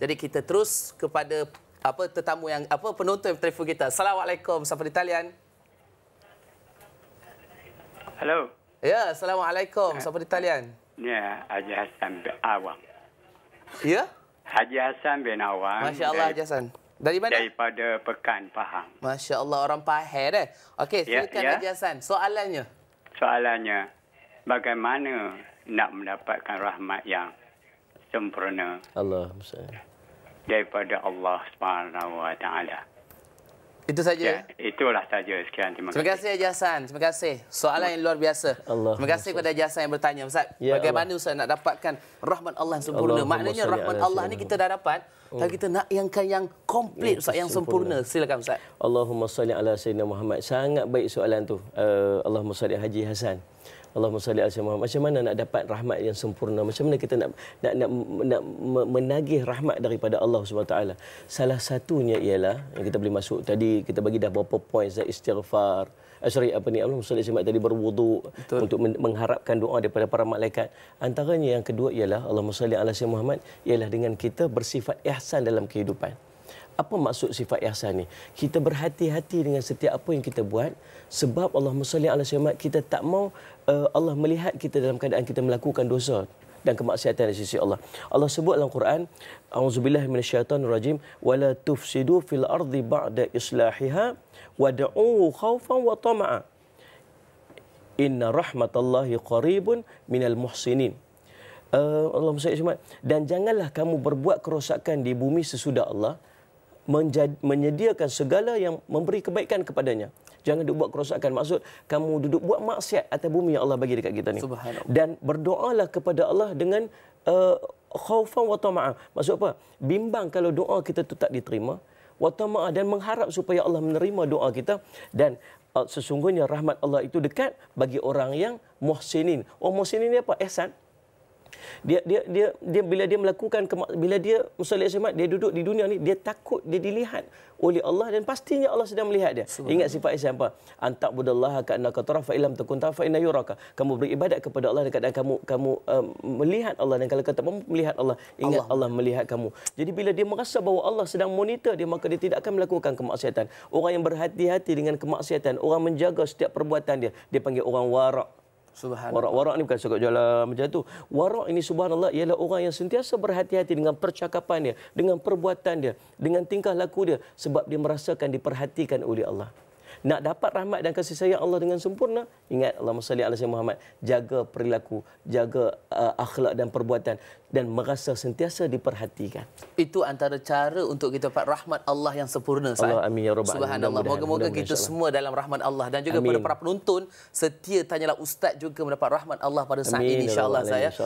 Jadi kita terus kepada apa tetamu yang apa penonton telefon kita. Assalamualaikum sampai di talian. Hello. Ya, assalamualaikum uh, eh. sampai di talian. Ya, Haji Hasan bin Awang. Ya? Haji Hasan bin Awang. Masya-Allah Haji Hasan. Dari mana? Daripada Pekan, Pahang. Masya-Allah orang Pahang dah. Eh? Okey, ya, silakan ya, ya. Haji Hasan. Soalannya. Soalannya bagaimana nak mendapatkan rahmat yang sempurna Allah daripada Allah Subhanahu wa taala. Itu saja. Ya, itulah saja sekian terima, terima kasih. Terima kasih Hasan, terima kasih. Soalan yang luar biasa. Allah terima kasih kepada Hasan yang bertanya Ustaz. Ya bagaimana Ustaz nak dapatkan rahmat Allah yang sempurna? Allah Maknanya Allah rahmat Allah ni kita dah dapat Oh. Tapi kita nak yang kan yang komplit Ustaz, yang sempurna. sempurna. Silakan Ustaz. Allahumma salli ala sayyidina Muhammad. Sangat baik soalan tu. Uh, Allahumma salli haji Hasan. Allah salli ala Muhammad. Macam mana nak dapat rahmat yang sempurna? Macam mana kita nak nak nak, nak menagih rahmat daripada Allah Subhanahu Wa taala? Salah satunya ialah yang kita boleh masuk tadi kita bagi dah beberapa points dah eh, istighfar. Eh, sorry apa ni Allah Allahumma salli ala tadi berwudu Betul. untuk mengharapkan doa daripada para malaikat. Antaranya yang kedua ialah Allah salli ala Muhammad ialah dengan kita bersifat ihsan dalam kehidupan apa maksud sifat ihsan ni? Kita berhati-hati dengan setiap apa yang kita buat sebab Allah Musalli Allah Syamad kita tak mau uh, Allah melihat kita dalam keadaan kita melakukan dosa dan kemaksiatan di sisi Allah. Allah sebut dalam Quran, auzubillahi minasyaitonirrajim wala tufsidu fil ardi ba'da islahiha wad'u khaufan wa tama'a. Inna rahmatallahi qaribun minal muhsinin. Uh, Allah Musa dan janganlah kamu berbuat kerosakan di bumi sesudah Allah menyediakan segala yang memberi kebaikan kepadanya. Jangan duduk buat kerosakan. Maksud kamu duduk buat maksiat atas bumi yang Allah bagi dekat kita ni. Dan berdoalah kepada Allah dengan uh, khaufan wa tama'ah. Maksud apa? Bimbang kalau doa kita tu tak diterima. Wa tama'ah dan mengharap supaya Allah menerima doa kita. Dan uh, sesungguhnya rahmat Allah itu dekat bagi orang yang muhsinin. Oh muhsinin ni apa? Ehsan dia dia dia dia bila dia melakukan bila dia musalli semat dia duduk di dunia ni dia takut dia dilihat oleh Allah dan pastinya Allah sedang melihat dia. Ingat sifat Isa apa? Antak budallah ka annaka tara fa illam takun tara inna yuraka. Kamu beribadat kepada Allah dan kadang kamu kamu um, melihat Allah dan kalau kata kamu melihat Allah, ingat Allah. Allah melihat kamu. Jadi bila dia merasa bahawa Allah sedang monitor dia maka dia tidak akan melakukan kemaksiatan. Orang yang berhati-hati dengan kemaksiatan, orang menjaga setiap perbuatan dia, dia panggil orang wara'. Subhanallah. Warak ni bukan sekat jalan macam tu. Warak ini subhanallah ialah orang yang sentiasa berhati-hati dengan percakapan dia, dengan perbuatan dia, dengan tingkah laku dia sebab dia merasakan diperhatikan oleh Allah. Nak dapat rahmat dan kasih sayang Allah dengan sempurna, ingat Allahumma salli ala sayyidina Muhammad, jaga perilaku, jaga uh, akhlak dan perbuatan dan merasa sentiasa diperhatikan. Itu antara cara untuk kita dapat rahmat Allah yang sempurna. Allah amin ya rabbal alamin. Subhanallah. Moga-moga kita semua dalam rahmat Allah dan juga amin. kepada para penonton setia tanyalah ustaz juga mendapat rahmat Allah pada saat amin. ini ya insya saya.